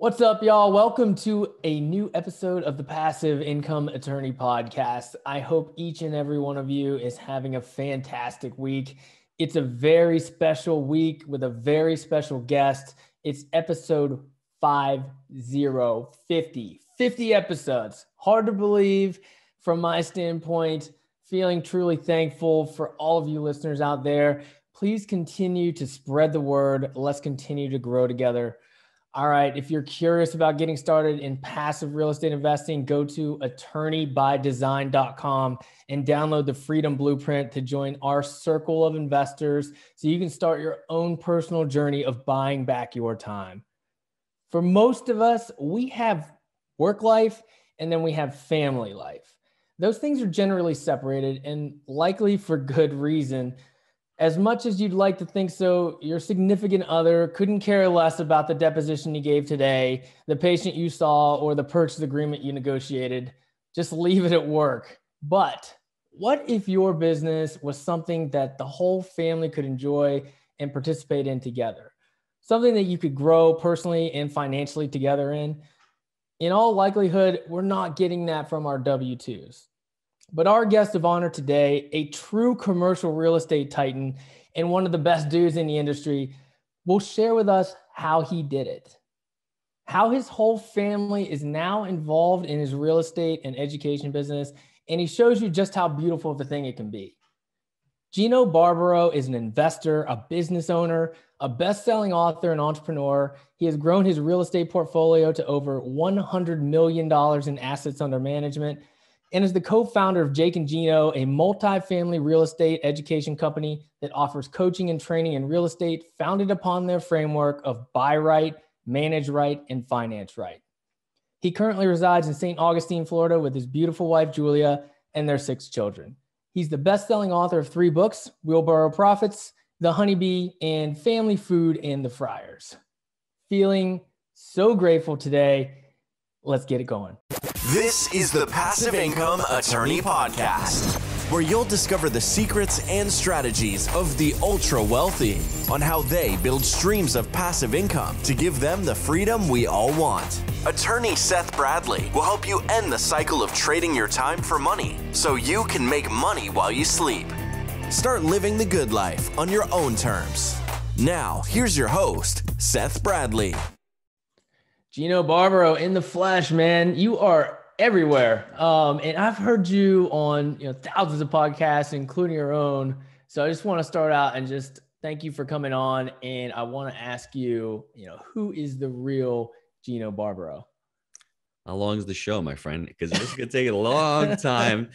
What's up, y'all? Welcome to a new episode of the Passive Income Attorney Podcast. I hope each and every one of you is having a fantastic week. It's a very special week with a very special guest. It's episode 5050. 50 episodes. Hard to believe from my standpoint. Feeling truly thankful for all of you listeners out there. Please continue to spread the word. Let's continue to grow together. All right. If you're curious about getting started in passive real estate investing, go to attorneybydesign.com and download the Freedom Blueprint to join our circle of investors so you can start your own personal journey of buying back your time. For most of us, we have work life and then we have family life. Those things are generally separated and likely for good reason as much as you'd like to think so, your significant other couldn't care less about the deposition you gave today, the patient you saw, or the purchase agreement you negotiated. Just leave it at work. But what if your business was something that the whole family could enjoy and participate in together? Something that you could grow personally and financially together in? In all likelihood, we're not getting that from our W 2s. But our guest of honor today, a true commercial real estate titan and one of the best dudes in the industry, will share with us how he did it, how his whole family is now involved in his real estate and education business, and he shows you just how beautiful of a thing it can be. Gino Barbaro is an investor, a business owner, a best selling author, and entrepreneur. He has grown his real estate portfolio to over $100 million in assets under management and is the co-founder of Jake and Gino, a multi-family real estate education company that offers coaching and training in real estate founded upon their framework of buy right, manage right, and finance right. He currently resides in St. Augustine, Florida with his beautiful wife Julia and their six children. He's the best-selling author of three books, Wheelbarrow Profits, The Honeybee, and Family Food and the Friars. Feeling so grateful today. Let's get it going. This is the Passive Income Attorney Podcast, where you'll discover the secrets and strategies of the ultra wealthy on how they build streams of passive income to give them the freedom we all want. Attorney Seth Bradley will help you end the cycle of trading your time for money so you can make money while you sleep. Start living the good life on your own terms. Now, here's your host, Seth Bradley. Gino Barbaro in the flesh, man. You are everywhere. Um, and I've heard you on you know thousands of podcasts, including your own. So I just want to start out and just thank you for coming on. And I want to ask you, you know, who is the real Gino Barbaro? How long is the show, my friend? Because this could take a long time.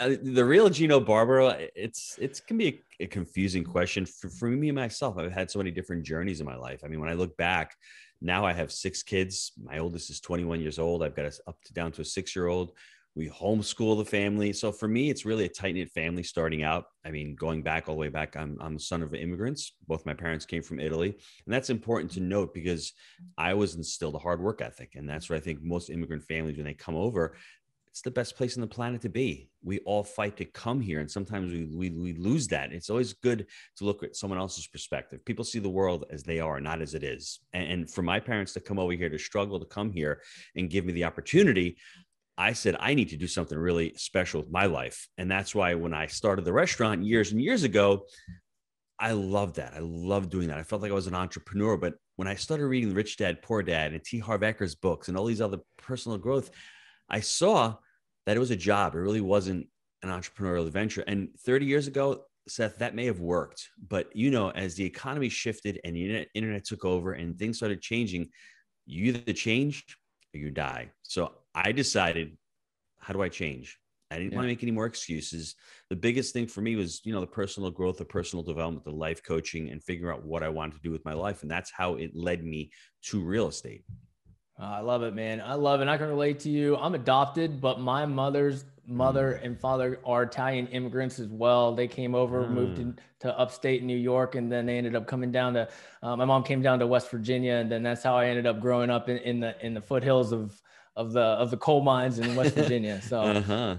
Uh, the real Gino Barbaro, it's it's can be a, a confusing question for, for me myself. I've had so many different journeys in my life. I mean, when I look back, now I have six kids. My oldest is 21 years old. I've got us up to down to a six year old. We homeschool the family. So for me, it's really a tight knit family starting out. I mean, going back all the way back, I'm, I'm the son of immigrants. Both my parents came from Italy. And that's important to note because I was instilled a hard work ethic. And that's what I think most immigrant families, when they come over, it's the best place on the planet to be. We all fight to come here, and sometimes we, we, we, lose that. It's always good to look at someone else's perspective. People see the world as they are, not as it is. And, and for my parents to come over here to struggle to come here and give me the opportunity, I said, I need to do something really special with my life. And that's why when I started the restaurant years and years ago, I loved that. I loved doing that. I felt like I was an entrepreneur. But when I started reading Rich Dad, Poor Dad, and T. Harv Eker's books and all these other personal growth, I saw that it was a job. It really wasn't an entrepreneurial adventure. And 30 years ago, Seth, that may have worked, but you know, as the economy shifted and the internet, took over and things started changing, you either change or you die. So I decided, how do I change? I didn't yeah. want to make any more excuses. The biggest thing for me was, you know, the personal growth, the personal development, the life coaching, and figuring out what I wanted to do with my life. And that's how it led me to real estate. Oh, I love it, man. I love it. I can relate to you. I'm adopted, but my mother's mother mm. and father are Italian immigrants as well. They came over, mm. moved to, to, upstate New York, and then they ended up coming down to. Uh, my mom came down to West Virginia, and then that's how I ended up growing up in, in the in the foothills of of the of the coal mines in West Virginia. So. uh-huh.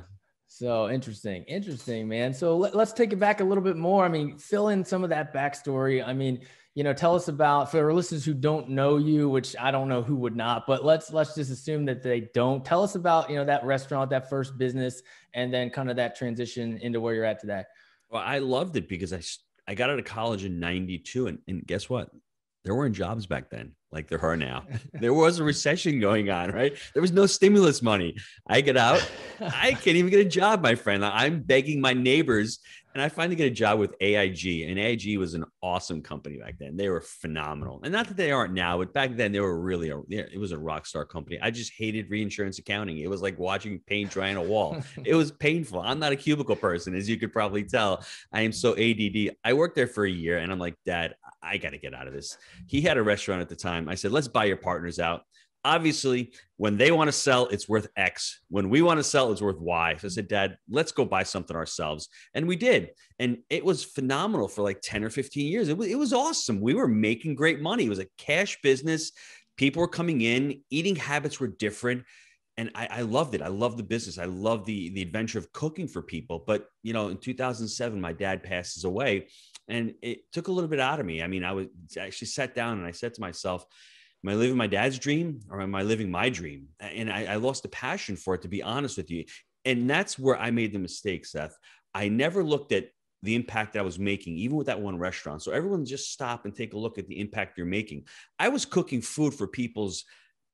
So interesting, interesting, man. So let, us take it back a little bit more. I mean, fill in some of that backstory. I mean, you know tell us about for our listeners who don't know you which i don't know who would not but let's let's just assume that they don't tell us about you know that restaurant that first business and then kind of that transition into where you're at today well i loved it because i i got out of college in 92 and, and guess what there weren't jobs back then like there are now there was a recession going on right there was no stimulus money i get out i can't even get a job my friend i'm begging my neighbors and I finally get a job with AIG, and AIG was an awesome company back then. They were phenomenal, and not that they aren't now, but back then they were really a, it was a rock star company. I just hated reinsurance accounting. It was like watching paint dry on a wall. it was painful. I'm not a cubicle person, as you could probably tell. I am so ADD. I worked there for a year, and I'm like, Dad, I got to get out of this. He had a restaurant at the time. I said, Let's buy your partners out obviously when they want to sell it's worth x when we want to sell it's worth y so i said dad let's go buy something ourselves and we did and it was phenomenal for like 10 or 15 years it was, it was awesome we were making great money it was a cash business people were coming in eating habits were different and I, I, loved it. I loved the business. I loved the the adventure of cooking for people. But you know, in 2007, my dad passes away, and it took a little bit out of me. I mean, I was I actually sat down and I said to myself, Am I living my dad's dream or am I living my dream? And I, I lost the passion for it, to be honest with you. And that's where I made the mistake, Seth. I never looked at the impact that I was making, even with that one restaurant. So everyone just stop and take a look at the impact you're making. I was cooking food for people's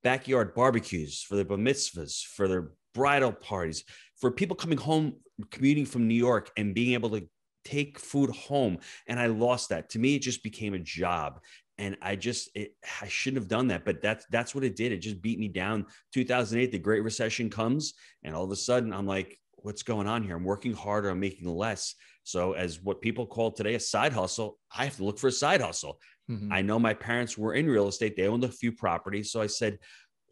backyard barbecues, for their bar mitzvahs, for their bridal parties, for people coming home, commuting from New York and being able to take food home. And I lost that. To me, it just became a job and I just it, I shouldn't have done that, but that's that's what it did. It just beat me down. 2008, the Great Recession comes, and all of a sudden I'm like, what's going on here? I'm working harder, I'm making less. So as what people call today a side hustle, I have to look for a side hustle. Mm-hmm. I know my parents were in real estate; they owned a few properties, so I said,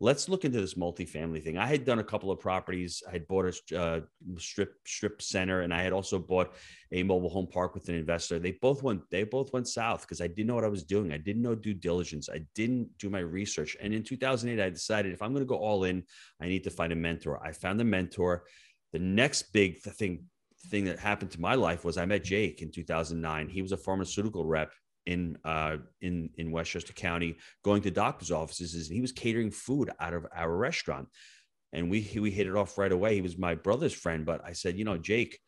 let's look into this multifamily thing. I had done a couple of properties. I had bought a uh, strip strip center, and I had also bought a mobile home park with an investor. They both went they both went south because I didn't know what I was doing. I didn't know due diligence. I didn't do my research. And in 2008, I decided if I'm going to go all in, I need to find a mentor. I found a mentor. The next big thing thing that happened to my life was I met Jake in 2009. He was a pharmaceutical rep in uh, in in Westchester County going to doctor's offices, he was catering food out of our restaurant, and we we hit it off right away. He was my brother's friend, but I said, you know, Jake,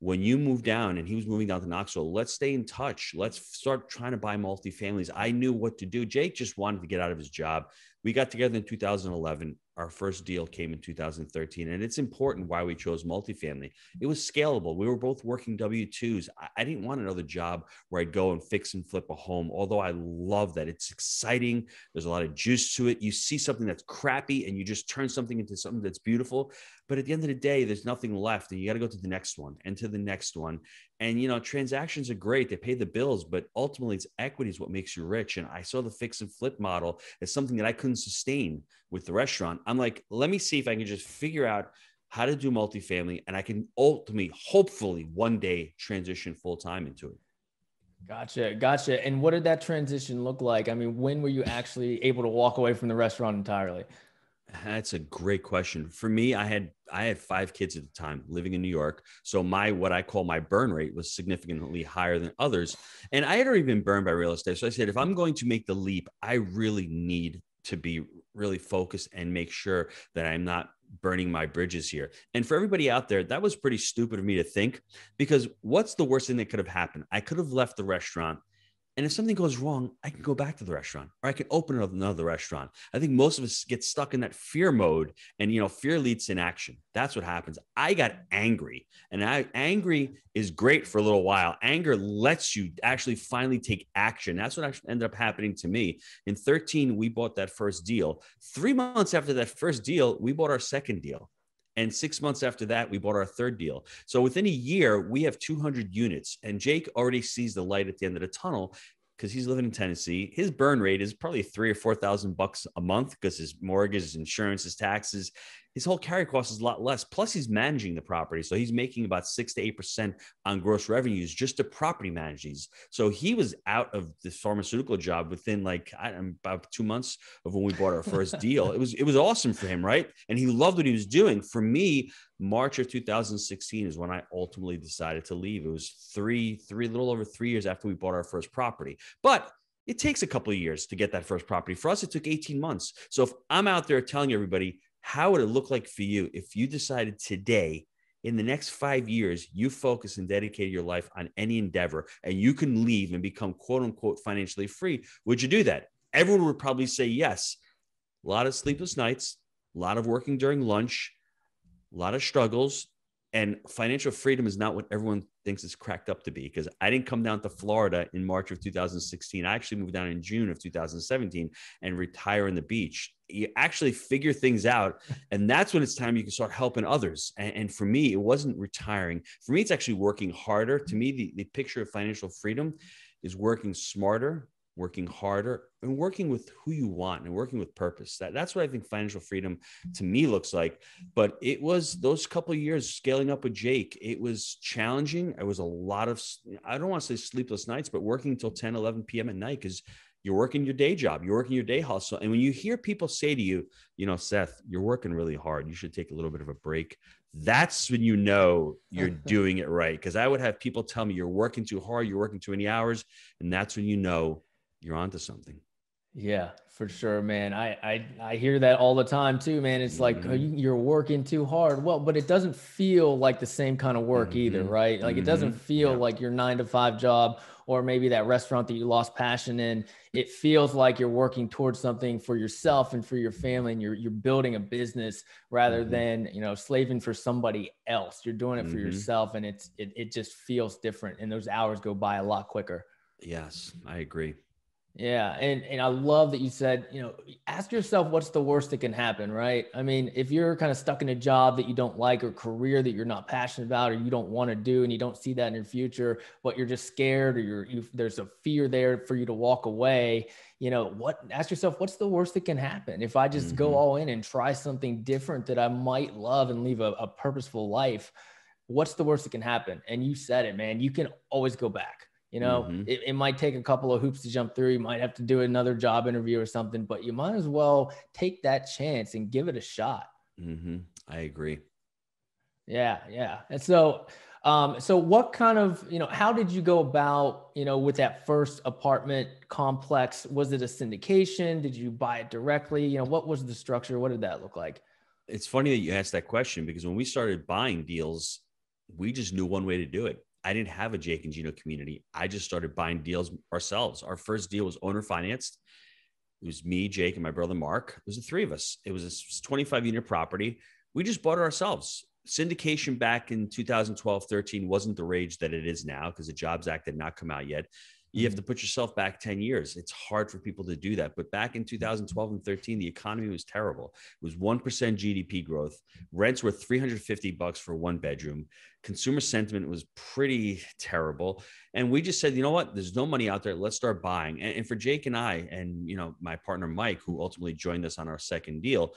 when you move down, and he was moving down to Knoxville, let's stay in touch. Let's start trying to buy multifamilies. I knew what to do. Jake just wanted to get out of his job. We got together in 2011 our first deal came in 2013 and it's important why we chose multifamily it was scalable we were both working w2s i didn't want another job where i'd go and fix and flip a home although i love that it's exciting there's a lot of juice to it you see something that's crappy and you just turn something into something that's beautiful but at the end of the day there's nothing left and you got to go to the next one and to the next one and you know, transactions are great; they pay the bills, but ultimately, it's equity is what makes you rich. And I saw the fix and flip model as something that I couldn't sustain with the restaurant. I'm like, let me see if I can just figure out how to do multifamily, and I can ultimately, hopefully, one day transition full time into it. Gotcha, gotcha. And what did that transition look like? I mean, when were you actually able to walk away from the restaurant entirely? That's a great question. For me, I had I had five kids at the time living in New York. So my what I call my burn rate was significantly higher than others. And I had already been burned by real estate. So I said, if I'm going to make the leap, I really need to be really focused and make sure that I'm not burning my bridges here. And for everybody out there, that was pretty stupid of me to think because what's the worst thing that could have happened? I could have left the restaurant and if something goes wrong, I can go back to the restaurant or I can open another restaurant. I think most of us get stuck in that fear mode and, you know, fear leads in action. That's what happens. I got angry and I angry is great for a little while. Anger lets you actually finally take action. That's what ended up happening to me. In 13, we bought that first deal. Three months after that first deal, we bought our second deal. And six months after that, we bought our third deal. So within a year, we have 200 units. And Jake already sees the light at the end of the tunnel because he's living in Tennessee. His burn rate is probably three or 4,000 bucks a month because his mortgage, his insurance, his taxes his whole carry cost is a lot less. Plus, he's managing the property. So he's making about six to eight percent on gross revenues just to property manage these. So he was out of the pharmaceutical job within like I, about two months of when we bought our first deal. It was it was awesome for him, right? And he loved what he was doing. For me, March of 2016 is when I ultimately decided to leave. It was three, three, little over three years after we bought our first property. But it takes a couple of years to get that first property. For us, it took 18 months. So if I'm out there telling everybody how would it look like for you if you decided today, in the next five years, you focus and dedicate your life on any endeavor and you can leave and become quote unquote financially free? Would you do that? Everyone would probably say yes. A lot of sleepless nights, a lot of working during lunch, a lot of struggles, and financial freedom is not what everyone thinks it's cracked up to be because I didn't come down to Florida in March of 2016. I actually moved down in June of 2017 and retire on the beach. You actually figure things out. And that's when it's time you can start helping others. And, and for me, it wasn't retiring. For me, it's actually working harder. To me, the, the picture of financial freedom is working smarter working harder and working with who you want and working with purpose that, that's what i think financial freedom to me looks like but it was those couple years scaling up with jake it was challenging it was a lot of i don't want to say sleepless nights but working until 10 11 p.m at night because you're working your day job you're working your day hustle and when you hear people say to you you know seth you're working really hard you should take a little bit of a break that's when you know you're doing it right because i would have people tell me you're working too hard you're working too many hours and that's when you know you're onto something. Yeah, for sure, man. I I I hear that all the time too, man. It's like oh, mm-hmm. you're working too hard. Well, but it doesn't feel like the same kind of work mm-hmm. either, right? Like mm-hmm. it doesn't feel yeah. like your 9 to 5 job or maybe that restaurant that you lost passion in. It feels like you're working towards something for yourself and for your family and you're you're building a business rather mm-hmm. than, you know, slaving for somebody else. You're doing it for mm-hmm. yourself and it's it it just feels different and those hours go by a lot quicker. Yes, I agree. Yeah, and and I love that you said, you know, ask yourself what's the worst that can happen, right? I mean, if you're kind of stuck in a job that you don't like or career that you're not passionate about or you don't want to do and you don't see that in your future, but you're just scared or you're you, there's a fear there for you to walk away, you know, what ask yourself what's the worst that can happen if I just mm-hmm. go all in and try something different that I might love and leave a, a purposeful life, what's the worst that can happen? And you said it, man, you can always go back you know, mm-hmm. it, it, might take a couple of hoops to jump through. You might have to do another job interview or something, but you might as well take that chance and give it a shot. Mm-hmm. I agree. Yeah, yeah. And so, um, so what kind of you know, how did you go about you know with that first apartment complex? Was it a syndication? Did you buy it directly? You know, what was the structure? What did that look like? It's funny that you asked that question because when we started buying deals, we just knew one way to do it I didn't have a Jake and Gino community. I just started buying deals ourselves. Our first deal was owner financed. It was me, Jake, and my brother Mark. It was the three of us. It was a 25 unit property. We just bought it ourselves. Syndication back in 2012, 13 wasn't the rage that it is now because the Jobs Act had not come out yet you have mm-hmm. to put yourself back 10 years. It's hard for people to do that. But back in mm-hmm. 2012 and 13, the economy was terrible. It was 1% GDP growth. Rents were 350 bucks for one bedroom. Consumer sentiment was pretty terrible. And we just said, you know what? There's no money out there. Let's start buying. And, and for Jake and I, and you know, my partner Mike, who ultimately joined us on our second deal,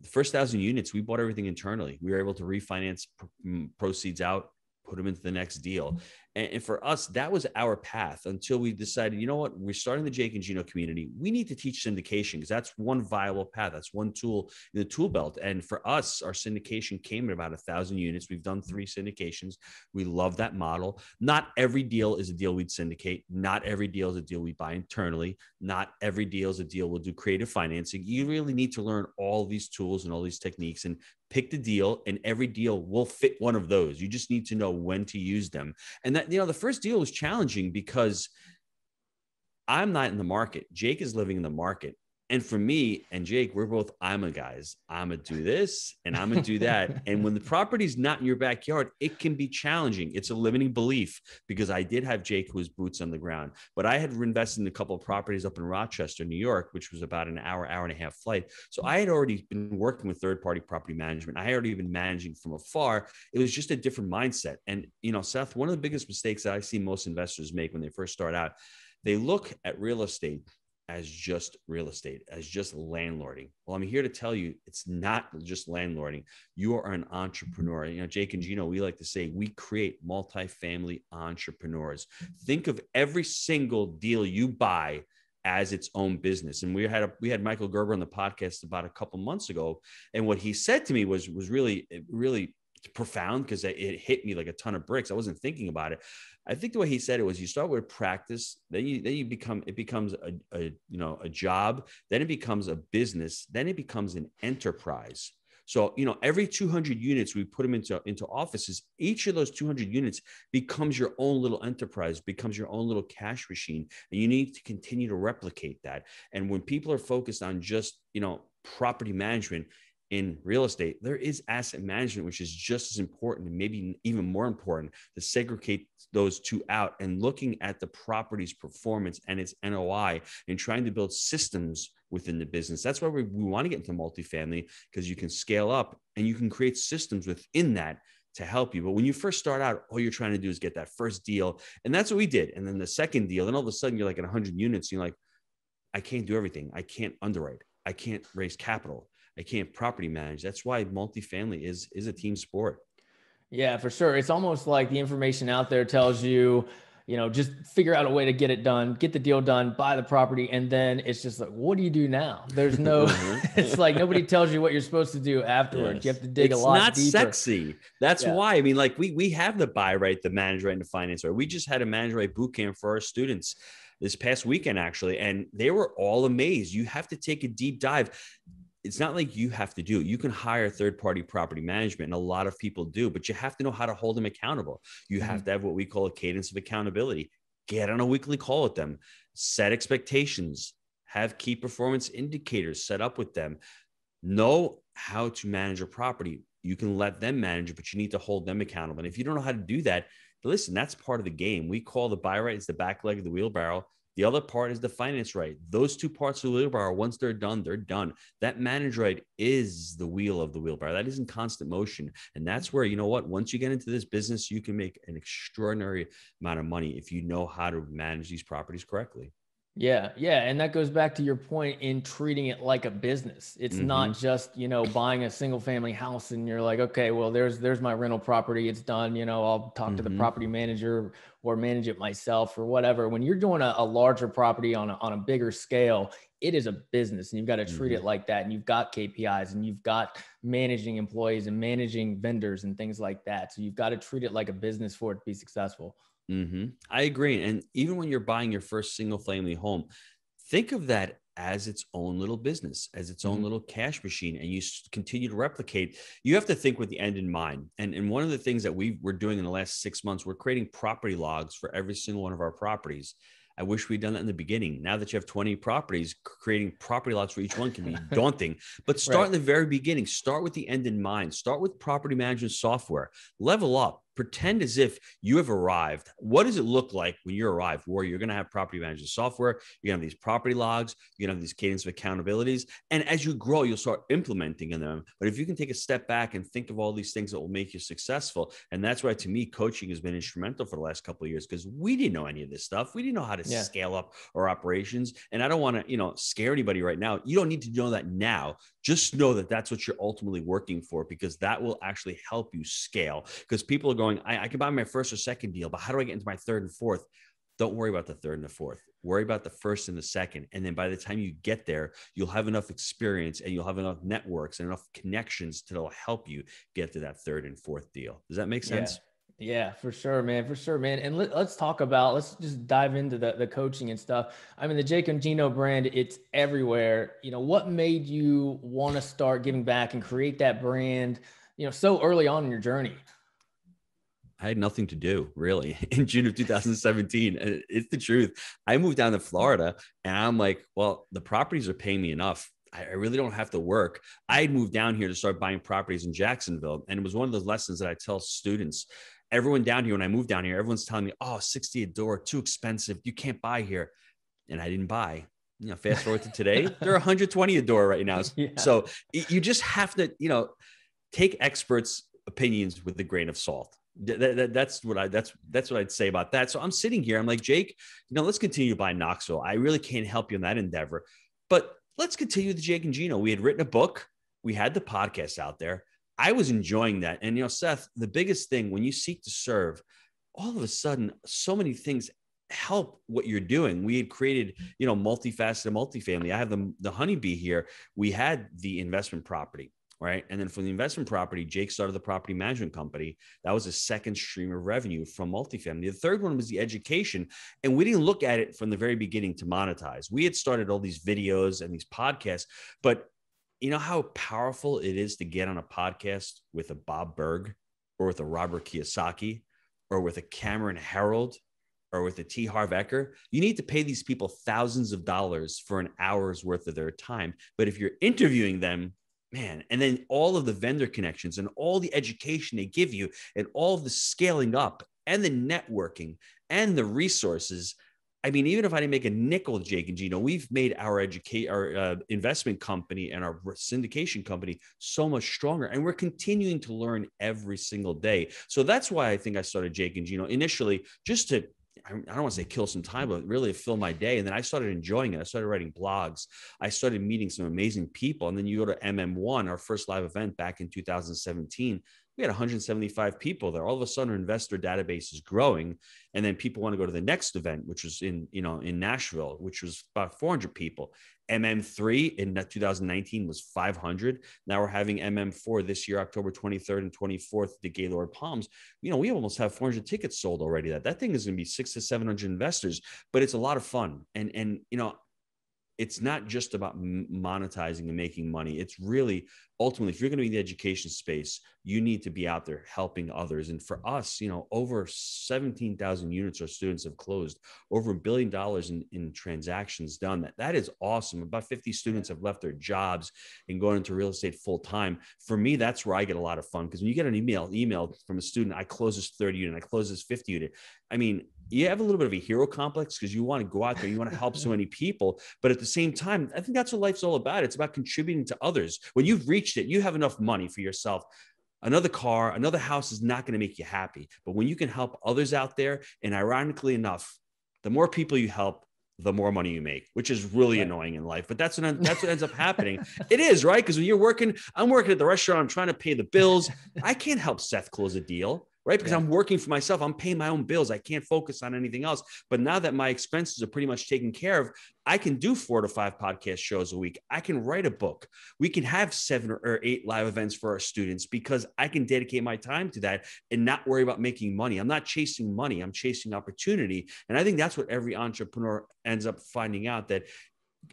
the first thousand units, we bought everything internally. We were able to refinance mm, proceeds out put them into the next deal. And, and, for us, that was our path until we decided, you know what, we're starting the Jake and Gino community. We need to teach syndication because that's one viable path. That's one tool in the tool belt. And for us, our syndication came at about a thousand units. We've done three syndications. We love that model. Not every deal is a deal we'd syndicate. Not every deal is a deal we buy internally. Not every deal is a deal we'll do creative financing. You really need to learn all these tools and all these techniques and pick the deal and every deal will fit one of those. You just need to know when to use them. And that, you know, the first deal was challenging because I'm not in the market. Jake is living in the market. And for me and Jake, we're both I'm a guys. I'm gonna do this and I'm gonna do that. and when the property's not in your backyard, it can be challenging. It's a limiting belief because I did have Jake who was boots on the ground, but I had invested in a couple of properties up in Rochester, New York, which was about an hour, hour and a half flight. So I had already been working with third party property management. I had already been managing from afar. It was just a different mindset. And you know, Seth, one of the biggest mistakes that I see most investors make when they first start out, they look at real estate as just real estate, as just landlording. Well, I'm here to tell you it's not just landlording. You are an entrepreneur. You know, Jake and Gino, we like to say we create multifamily entrepreneurs. Think of every single deal you buy as its own business. And we had a, we had Michael Gerber on the podcast about a couple months ago, and what he said to me was was really really profound because it, it hit me like a ton of bricks. I wasn't thinking about it. I think the way he said it was you start with practice, then you then you become it becomes a, a you know a job, then it becomes a business, then it becomes an enterprise. So, you know, every 200 units we put them into, into offices, each of those 200 units becomes your own little enterprise, becomes your own little cash machine. And you need to continue to replicate that. And when people are focused on just, you know, property management, in real estate, there is asset management, which is just as important and maybe even more important to segregate those two out and looking at the property's performance and its NOI and trying to build systems within the business. That's why we, we want to get into multifamily because you can scale up and you can create systems within that to help you. But when you first start out, all you're trying to do is get that first deal. And that's what we did. And then the second deal, then all of a sudden you're like at 100 units. And you're like, I can't do everything. I can't underwrite. I can't raise capital. I can't property manage. That's why multifamily is is a team sport. Yeah, for sure. It's almost like the information out there tells you, you know, just figure out a way to get it done, get the deal done, buy the property, and then it's just like, what do you do now? There's no, mm-hmm. it's like nobody tells you what you're supposed to do afterwards. Yes. You have to dig it's a lot. It's not deeper. sexy. That's yeah. why. I mean, like we we have the buy right, the manage right, and the finance right. We just had a manage right boot camp for our students this past weekend actually and they were all amazed you have to take a deep dive it's not like you have to do it. You can hire third party property management, and a lot of people do, but you have to know how to hold them accountable. You mm-hmm. have to have what we call a cadence of accountability. Get on a weekly call with them, set expectations, have key performance indicators set up with them, know how to manage a property. You can let them manage it, but you need to hold them accountable. And if you don't know how to do that, listen, that's part of the game. We call the buy right, it's the back leg of the wheelbarrow. The other part is the finance right. Those two parts of the wheelbarrow, once they're done, they're done. That manage right is the wheel of the wheelbarrow. That is in constant motion. And that's where, you know what, once you get into this business, you can make an extraordinary amount of money if you know how to manage these properties correctly. Yeah, yeah, and that goes back to your point in treating it like a business. It's mm-hmm. not just, you know, buying a single family house and you're like, okay, well there's there's my rental property, it's done, you know, I'll talk mm-hmm. to the mm-hmm. property manager or manage it myself or whatever. When you're doing a, a larger property on a, on a bigger scale, it is a business and you've got to treat mm-hmm. it like that and you've got KPIs and you've got managing employees and managing vendors and things like that. So you've got to treat it like a business for it to be successful. Mm-hmm. I agree. And even when you're buying your first single family home, think of that as its own little business, as its own mm-hmm. little cash machine, and you continue to replicate. You have to think with the end in mind. And, and one of the things that we were doing in the last six months, we're creating property logs for every single one of our properties. I wish we'd done that in the beginning. Now that you have 20 properties, creating property lots for each one can be daunting. But start right. in the very beginning. Start with the end in mind. Start with property management software. Level up pretend as if you have arrived. What does it look like when you arrive? Where you're going to have property management software, you're going to have these property logs, you're going to have these cadence of accountabilities. And as you grow, you'll start implementing in them. But if you can take a step back and think of all these things that will make you successful, and that's why to me, coaching has been instrumental for the last couple of years because we didn't know any of this stuff. We didn't know how to yeah. scale up our operations. And I don't want to, you know, scare anybody right now. You don't need to know that now. Just know that that's what you're ultimately working for because that will actually help you scale because people are going, I, I can buy my first or second deal, but how do I get into my third and fourth? Don't worry about the third and the fourth. Worry about the first and the second. And then by the time you get there, you'll have enough experience and you'll have enough networks and enough connections to help you get to that third and fourth deal. Does that make sense? Yeah. Yeah, for sure, man. For sure, man. And let, us talk about, let's just dive into the, the coaching and stuff. I mean, the Jake and Gino brand, it's everywhere. You know, what made you want to start giving back and create that brand, you know, so early on in your journey? I had nothing to do really in June of 2017. And it's the truth. I moved down to Florida and I'm like, well, the properties are paying me enough. I really don't have to work. I had moved down here to start buying properties in Jacksonville. And it was one of those lessons that I tell students. Everyone down here, when I moved down here, everyone's telling me, oh, 60 a door, too expensive. You can't buy here. And I didn't buy you know, fast forward to today, they're 120 a door right now. Yeah. So you just have to, you know, take experts' opinions with a grain of salt. That, that, that's what I that's that's what I'd say about that. So I'm sitting here. I'm like Jake. You know, let's continue buy Knoxville. I really can't help you in that endeavor, but let's continue the Jake and Gino. We had written a book. We had the podcast out there. I was enjoying that. And you know, Seth, the biggest thing when you seek to serve, all of a sudden, so many things help what you're doing. We had created, you know, multifaceted multifamily. I have the the honeybee here. We had the investment property right? And then for the investment property, Jake started the property management company. That was the second stream of revenue from multifamily. The third one was the education. And we didn't look at it from the very beginning to monetize. We had started all these videos and these podcasts, but you know how powerful it is to get on a podcast with a Bob Berg or with a Robert Kiyosaki or with a Cameron Harold or with a T. Harv Eker, you need to pay these people thousands of dollars for an hour's worth of their time. But if you're interviewing them, man and then all of the vendor connections and all the education they give you and all the scaling up and the networking and the resources i mean even if i didn't make a nickel jake and gino we've made our educate our uh, investment company and our syndication company so much stronger and we're continuing to learn every single day so that's why i think i started jake and gino initially just to I don't want to say kill some time, but really fill my day. And then I started enjoying it. I started writing blogs. I started meeting some amazing people. And then you go to MM1, our first live event back in 2017 we had 175 people there all of a sudden our investor database is growing and then people want to go to the next event which was in you know in nashville which was about 400 people mm3 in 2019 was 500 now we're having mm4 this year october 23rd and 24th the gaylord palms you know we almost have 400 tickets sold already that that thing is going to be six to 700 investors but it's a lot of fun and and you know it's not just about monetizing and making money. It's really ultimately, if you're going to be in the education space, you need to be out there helping others. And for us, you know, over 17,000 units our students have closed, over a billion dollars in, in transactions done. That that is awesome. About 50 students have left their jobs and gone into real estate full time. For me, that's where I get a lot of fun because when you get an email email from a student, I close this 30 unit, I close this 50 unit. I mean, you have a little bit of a hero complex because you want to go out there, you want to help so many people. But at the same time, I think that's what life's all about. It's about contributing to others. When you've reached it, you have enough money for yourself. Another car, another house is not going to make you happy. But when you can help others out there, and ironically enough, the more people you help, the more money you make, which is really right. annoying in life. But that's what that's what ends up happening. It is right because when you're working, I'm working at the restaurant. I'm trying to pay the bills. I can't help Seth close a deal right? Because yeah. I'm working for myself, I'm paying my own bills. I can't focus on anything else. But now that my expenses are pretty much taken care of, I can do four to five podcast shows a week. I can write a book. We can have seven or eight live events for our students because I can dedicate my time to that and not worry about making money. I'm not chasing money, I'm chasing opportunity. And I think that's what every entrepreneur ends up finding out that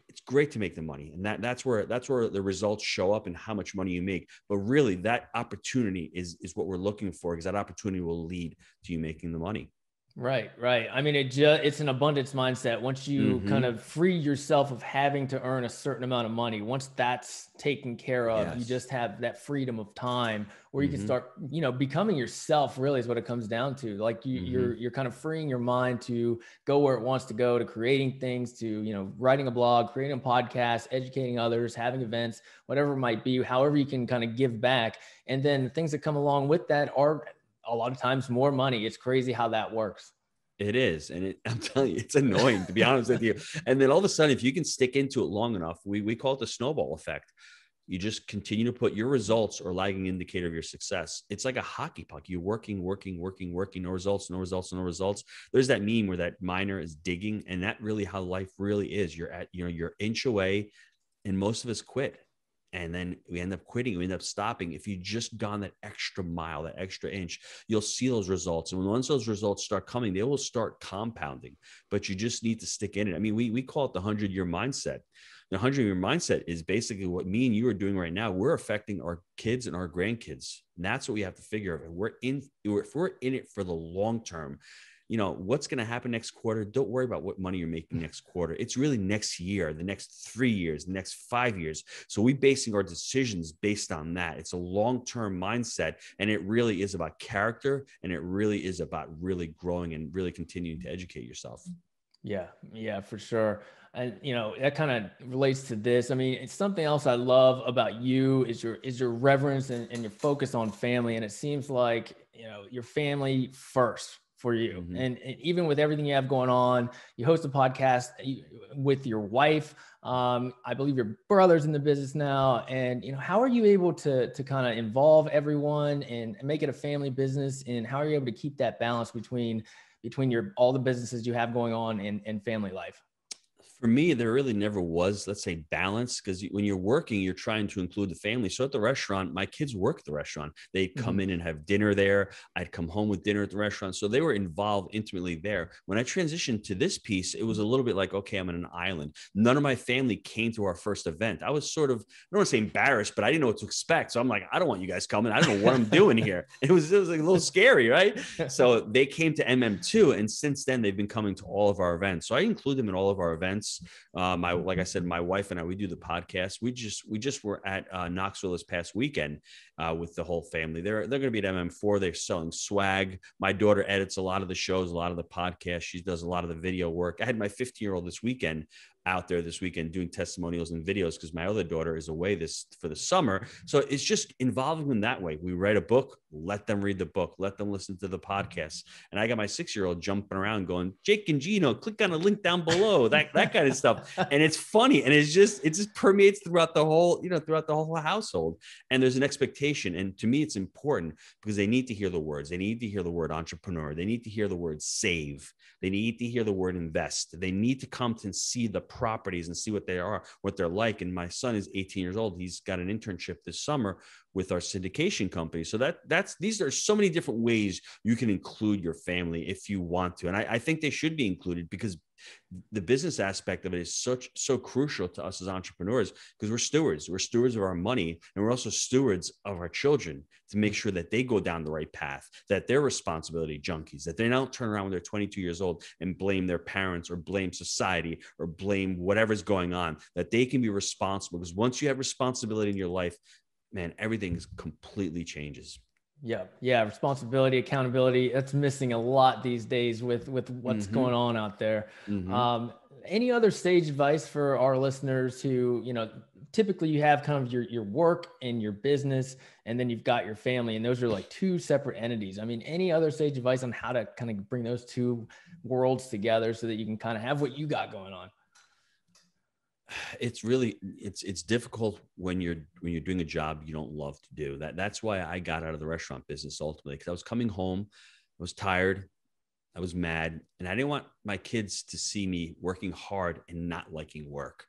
it's great to make the money and that that's where that's where the results show up and how much money you make but really that opportunity is is what we're looking for because that opportunity will lead to you making the money Right, right. I mean, it just it's an abundance mindset. Once you mm-hmm. kind of free yourself of having to earn a certain amount of money, once that's taken care of, yes. you just have that freedom of time where mm-hmm. you can mm-hmm. start, you know, becoming yourself really is what it comes down to. Like you, mm-hmm. you're, you're kind of freeing your mind to go where it wants to go, to creating things, to, you know, writing a blog, creating a podcast, educating others, having events, whatever it might be, however you can kind of give back. And then things that come along with that are a lot of times more money. It's crazy how that works. It is. And it, I'm telling you, it's annoying to be honest with you. And then all of a sudden, if you can stick into it long enough, we, we call it the snowball effect. You just continue to put your results or lagging indicator of your success. It's like a hockey puck. You're working, working, working, working, no results, no results, no results. There's that meme where that miner is digging, and that really how life really is. You're at, you know, you're inch away, and most of us quit and then we end up quitting we end up stopping if you just gone that extra mile that extra inch you'll see those results and once those results start coming they will start compounding but you just need to stick in it i mean we, we call it the 100 year mindset the 100 year mindset is basically what me and you are doing right now we're affecting our kids and our grandkids and that's what we have to figure out we're in if we're in it for the long term you know, what's going to happen next quarter? Don't worry about what money you're making mm. next quarter. It's really next year, the next three years, the next five years. So we basing our decisions based on that. It's a long-term mindset. And it really is about character. And it really is about really growing and really continuing to educate yourself. Yeah, yeah, for sure. And you know, that kind of relates to this. I mean, it's something else I love about you is your is your reverence and, and your focus on family. And it seems like, you know, your family first, for you. Mm-hmm. And, and, even with everything you have going on, you host a podcast with your wife. Um, I believe your brother's in the business now. And you know, how are you able to to kind of involve everyone and make it a family business? And how are you able to keep that balance between between your all the businesses you have going on and, and family life? for me, there really never was, let's say, balance because when you're working, you're trying to include the family. So at the restaurant, my kids work at the restaurant. They'd come mm-hmm. in and have dinner there. I'd come home with dinner at the restaurant. So they were involved intimately there. When I transitioned to this piece, it was a mm-hmm. little bit like, okay, I'm on an island. None of my family came to our first event. I was sort of, I don't want to say embarrassed, but I didn't know what to expect. So I'm like, I don't want you guys coming. I don't know what I'm doing here. It was, it was like a little scary, right? So they came to MM2. And since then, they've been coming to all of our events. So I include them in all of our events. Uh, my like I said, my wife and I we do the podcast. We just we just were at uh, Knoxville this past weekend uh, with the whole family. They're they're going to be at MM4. They're selling swag. My daughter edits a lot of the shows, a lot of the podcasts. She does a lot of the video work. I had my 15 year old this weekend out there this weekend doing testimonials and videos because my other daughter is away this for the summer. So it's just involving them that way. We write a book, let them read the book, let them listen to the podcast. And I got my six year old jumping around going, Jake and Gino, click on the link down below, that, that kind of stuff. And it's funny. And it's just, it just permeates throughout the whole, you know, throughout the whole household. And there's an expectation. And to me, it's important because they need to hear the words. They need to hear the word entrepreneur. They need to hear the word save. They need to hear the word invest. They need to come to see the properties and see what they are, what they're like. And my son is 18 years old. He's got an internship this summer with our syndication company. So that that's these are so many different ways you can include your family if you want to. And I, I think they should be included because the business aspect of it is such so crucial to us as entrepreneurs because we're stewards we're stewards of our money and we're also stewards of our children to make sure that they go down the right path that they're responsibility junkies that they don't turn around when they're 22 years old and blame their parents or blame society or blame whatever's going on that they can be responsible because once you have responsibility in your life man everything completely changes yeah, yeah, responsibility, accountability. That's missing a lot these days with with what's mm-hmm. going on out there. Mm-hmm. Um, any other sage advice for our listeners who you know typically you have kind of your your work and your business, and then you've got your family, and those are like two separate entities. I mean, any other sage advice on how to kind of bring those two worlds together so that you can kind of have what you got going on? it's really it's it's difficult when you're when you're doing a job you don't love to do that that's why i got out of the restaurant business ultimately because i was coming home i was tired i was mad and i didn't want my kids to see me working hard and not liking work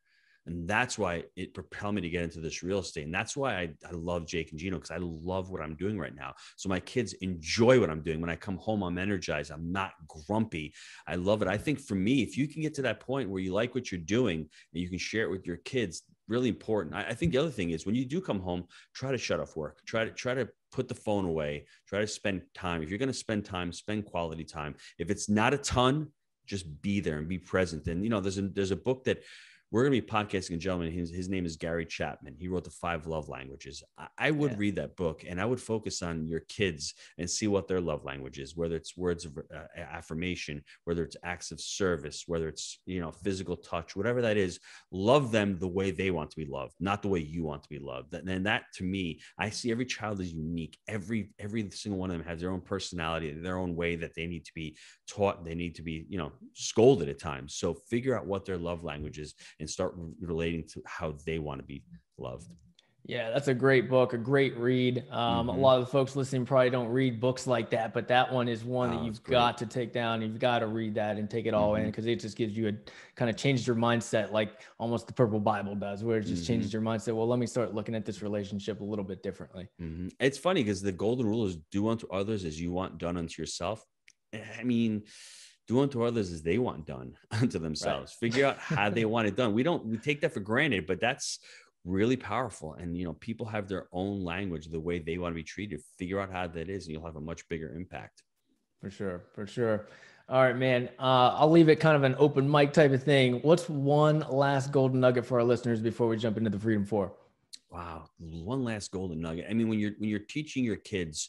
and that's why it propelled me to get into this real estate. And that's why I, I love Jake and Gino because I love what I'm doing right now. So my kids enjoy what I'm doing. When I come home, I'm energized. I'm not grumpy. I love it. I think for me, if you can get to that point where you like what you're doing and you can share it with your kids, really important. I, I think the other thing is when you do come home, try to shut off work. Try to try to put the phone away. Try to spend time. If you're going to spend time, spend quality time. If it's not a ton, just be there and be present. And you know, there's a there's a book that we're going to be podcasting a gentleman. His, his name is Gary Chapman. He wrote the five love languages. I, I would yeah. read that book and I would focus on your kids and see what their love language is, whether it's words of uh, affirmation, whether it's acts of service, whether it's, you know, physical touch, whatever that is, love them the way they want to be loved, not the way you want to be loved. And then that to me, I see every child is unique. Every, every single one of them has their own personality, their own way that they need to be taught. They need to be, you know, scolded at times. So figure out what their love language is and start relating to how they want to be loved. Yeah, that's a great book, a great read. Um, mm-hmm. A lot of the folks listening probably don't read books like that, but that one is one oh, that ah, you've got to take down. You've got to read that and take it all mm-hmm. in because it just gives you a kind of changes your mindset, like almost the Purple Bible does, where it just mm-hmm. changes your mindset. Well, let me start looking at this relationship a little bit differently. Mm-hmm. It's funny because the golden rule is do unto others as you want done unto yourself. Eh, I mean, do unto others as they want done unto themselves. Right. Figure out how they want it done. We don't we take that for granted, but that's really powerful. And you know, people have their own language, the way they want to be treated. Figure out how that is, and you'll have a much bigger impact. For sure, for sure. All right, man. Uh, I'll leave it kind of an open mic type of thing. What's one last golden nugget for our listeners before we jump into the Freedom Four? Wow, one last golden nugget. I mean, when you're when you're teaching your kids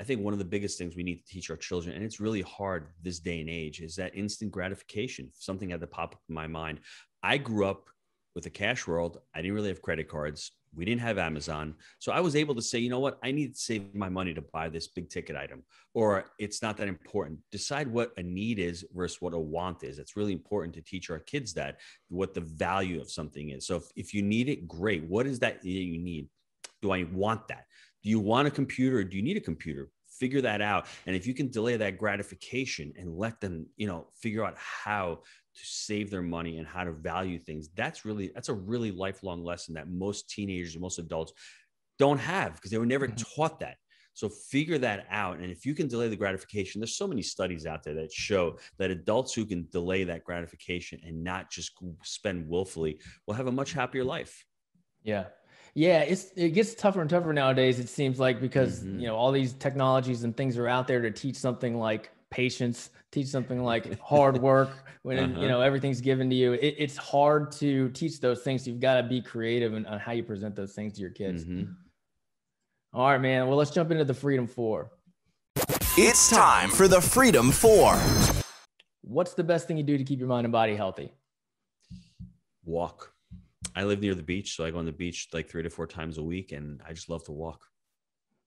I think one of the biggest things we need to teach our children, and it's really hard this day and age, is that instant gratification. Something had to pop up in my mind. I grew up with a cash world. I didn't really have credit cards. We didn't have Amazon. So I was able to say, you know what? I need to save my money to buy this big ticket item, or it's not that important. Decide what a need is versus what a want is. It's really important to teach our kids that what the value of something is. So if, if you need it, great. What is that you need? Do I want that? Do you want a computer? do you need a computer? Figure that out. And if you can delay that gratification and let them, you know, figure out how to save their money and how to value things, that's really that's a really lifelong lesson that most teenagers, most adults don't have because they were never mm-hmm. taught that. So figure that out. And if you can delay the gratification, there's so many studies out there that show that adults who can delay that gratification and not just spend willfully will have a much happier life. Yeah, yeah, it's it gets tougher and tougher nowadays. It seems like because mm-hmm. you know all these technologies and things are out there to teach something like patience, teach something like hard work. When uh-huh. you know everything's given to you, it, it's hard to teach those things. You've got to be creative in, on how you present those things to your kids. Mm-hmm. All right, man. Well, let's jump into the Freedom Four. It's time for the Freedom Four. What's the best thing you do to keep your mind and body healthy? Walk. I live near the beach, so I go on the beach like three to four times a week, and I just love to walk.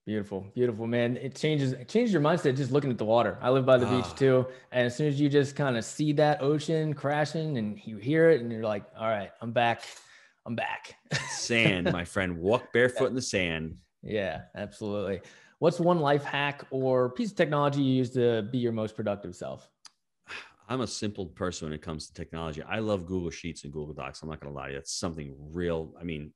Beautiful, beautiful, man. It changes it changes your mindset just looking at the water. I live by the ah. beach too, and as soon as you just kind of see that ocean crashing and you hear it, and you're like, "All right, I'm back, I'm back." sand, my friend, walk barefoot yeah. in the sand. Yeah, absolutely. What's one life hack or piece of technology you use to be your most productive self? I'm a simple person when it comes to technology. I love Google Sheets and Google Docs. I'm not going to lie that's something real. I mean,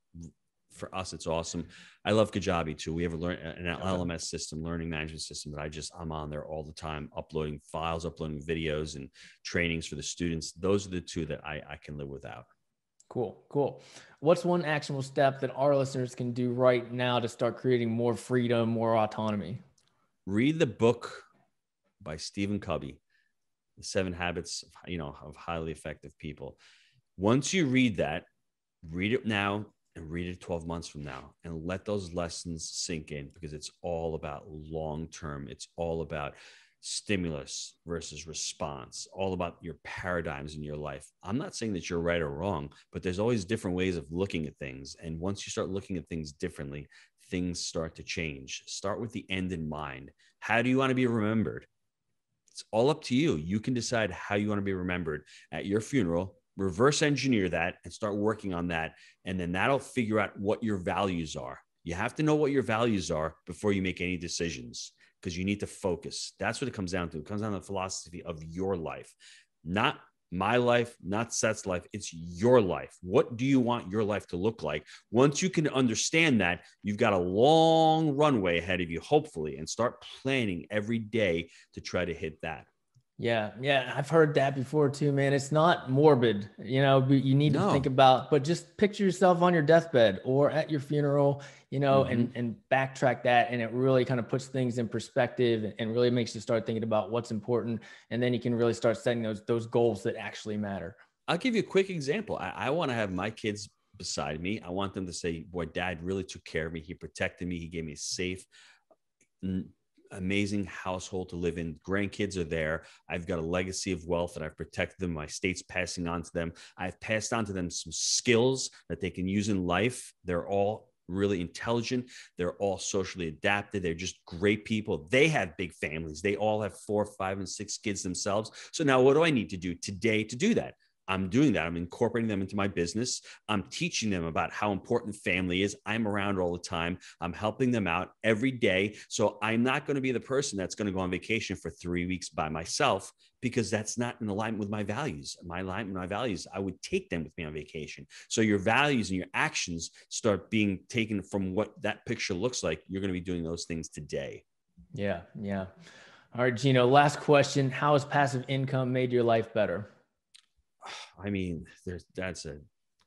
for us, it's awesome. I love Kajabi too. We have a learn uh, an LMS system, learning management system that I just I'm on there all the time, uploading files, uploading videos, and trainings for the students. Those are the two that I, I can live without. Cool, cool. What's one actionable step that our listeners can do right now to start creating more freedom, more autonomy? Read the book by Stephen Covey, the seven habits of, you know of highly effective people once you read that read it now and read it 12 months from now and let those lessons sink in because it's all about long term it's all about stimulus versus response, all about your paradigms in your life. I'm not saying that you're right or wrong, but there's always different ways of looking at things. And once you start looking at things differently, things start to change. Start with the end in mind. How do you want to be remembered? It's all up to you. You can decide how you want to be remembered at your funeral, reverse engineer that and start working on that. And then that'll figure out what your values are. You have to know what your values are before you make any decisions because you need to focus. That's what it comes down to. It comes down to the philosophy of your life, not my life, not Seth's life. It's your life. What do you want your life to look like? Once you can understand that, you've got a long runway ahead of you, hopefully, and start planning every day to try to hit that. Yeah, yeah, I've heard that before too, man. It's not morbid, you know. You need no. to think about, but just picture yourself on your deathbed or at your funeral, you know, mm-hmm. and and backtrack that, and it really kind of puts things in perspective, and really makes you start thinking about what's important, and then you can really start setting those those goals that actually matter. I'll give you a quick example. I, I want to have my kids beside me. I want them to say, "Boy, Dad really took care of me. He protected me. He gave me a safe." amazing household to live in. Grandkids are there. I've got a legacy of wealth and I've protected them. My state's passing on to them. I've passed on to them some skills that they can use in life. They're all really intelligent. They're all socially adapted. They're just great people. They have big families. They all have four, five, and six kids themselves. So now what do I need to do today to do that? I'm doing that. I'm incorporating them into my business. I'm teaching them about how important family is. I'm around all the time. I'm helping them out every day. So I'm not going to be the person that's going to go on vacation for three weeks by myself because that's not in alignment with my values. My alignment, my values, I would take them with me on vacation. So your values and your actions start being taken from what that picture looks like. You're going to be doing those things today. Yeah. Yeah. All right, Gino, last question. How has passive income made your life better? I mean, there's that's a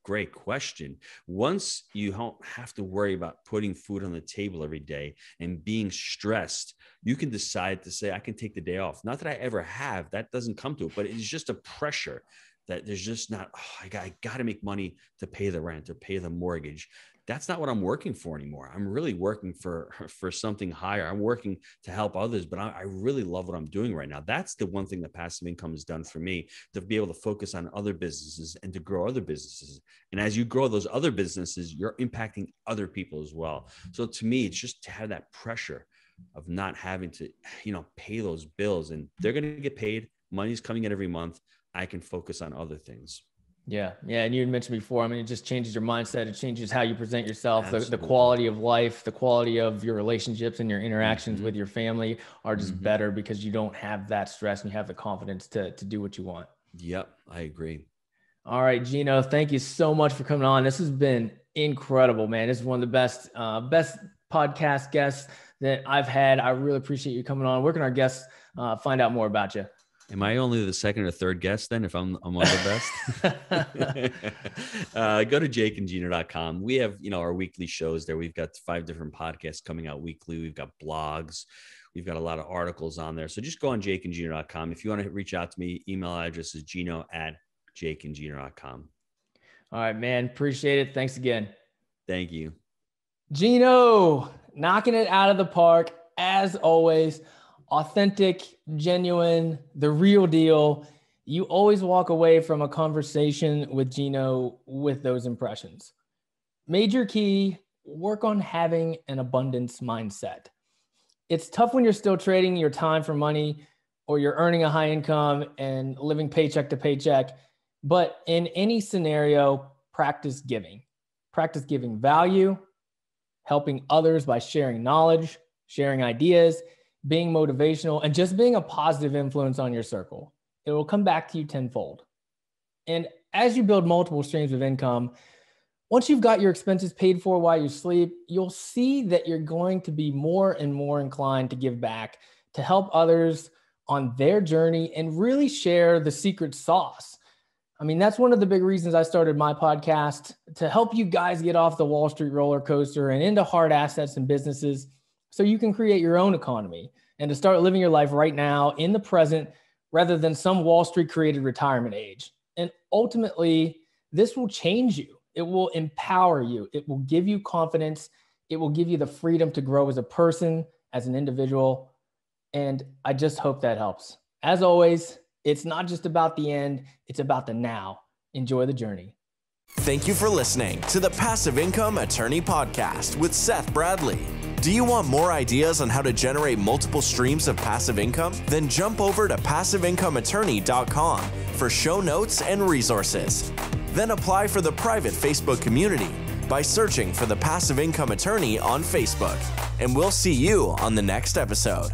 great question. Once you don't have to worry about putting food on the table every day and being stressed, you can decide to say, I can take the day off. Not that I ever have, that doesn't come to it, but it's just a pressure that there's just not, oh, I got, I got to make money to pay the rent or pay the mortgage that's not what I'm working for anymore. I'm really working for for something higher. I'm working to help others, but I, I really love what I'm doing right now. That's the one thing that passive income has done for me to be able to focus on other businesses and to grow other businesses. And as you grow those other businesses, you're impacting other people as well. So to me, it's just to have that pressure of not having to, you know, pay those bills, and they're going to get paid. Money's coming in every month. I can focus on other things. Yeah, yeah, and you mentioned before. I mean, it just changes your mindset. It changes how you present yourself. The, the, quality of life, the quality of your relationships and your interactions mm-hmm. with your family are just mm-hmm. better because you don't have that stress and you have the confidence to to do what you want. Yep, I agree. All right, Gino, thank you so much for coming on. This has been incredible, man. This is one of the best uh, best podcast guests that I've had. I really appreciate you coming on. Where can our guests uh, find out more about you? Am I only the second or third guest then if I'm of the best? uh, go to jakeandgina.com. We have, you know, our weekly shows there. We've got five different podcasts coming out weekly. We've got blogs. We've got a lot of articles on there. So just go on jakeandgina.com. If you want to reach out to me, email address is gino at jakeandgina.com. All right, man. Appreciate it. Thanks again. Thank you. Gino, knocking it out of the park as always authentic, genuine, the real deal. You always walk away from a conversation with Gino with those impressions. Major key work on having an abundance mindset. It's tough when you're still trading your time for money or you're earning a high income and living paycheck to paycheck. But in any scenario, practice giving. Practice giving value, helping others by sharing knowledge, sharing ideas, being motivational, and just being a positive influence on your circle. It will come back to you tenfold. And as you build multiple streams of income, once you've got your expenses paid for while you sleep, you'll see that you're going to be more and more inclined to give back to help others on their journey and really share the secret sauce. I mean, that's one of the big reasons I started my podcast to help you guys get off the Wall Street roller coaster and into hard assets and businesses so you can create your own economy and to start living your life right now in the present rather than some Wall Street created retirement age. And ultimately, this will change you. It will empower you. It will give you confidence. It will give you the freedom to grow as a person, as an individual. And I just hope that helps. As always, it's not just about the end, it's about the now. Enjoy the journey. Thank you for listening to the Passive Income Attorney Podcast with Seth Bradley. Do you want more ideas on how to generate multiple streams of passive income? Then jump over to passiveincomeattorney.com for show notes and resources. Then apply for the private Facebook community by searching for the Passive Income Attorney on Facebook. And we'll see you on the next episode.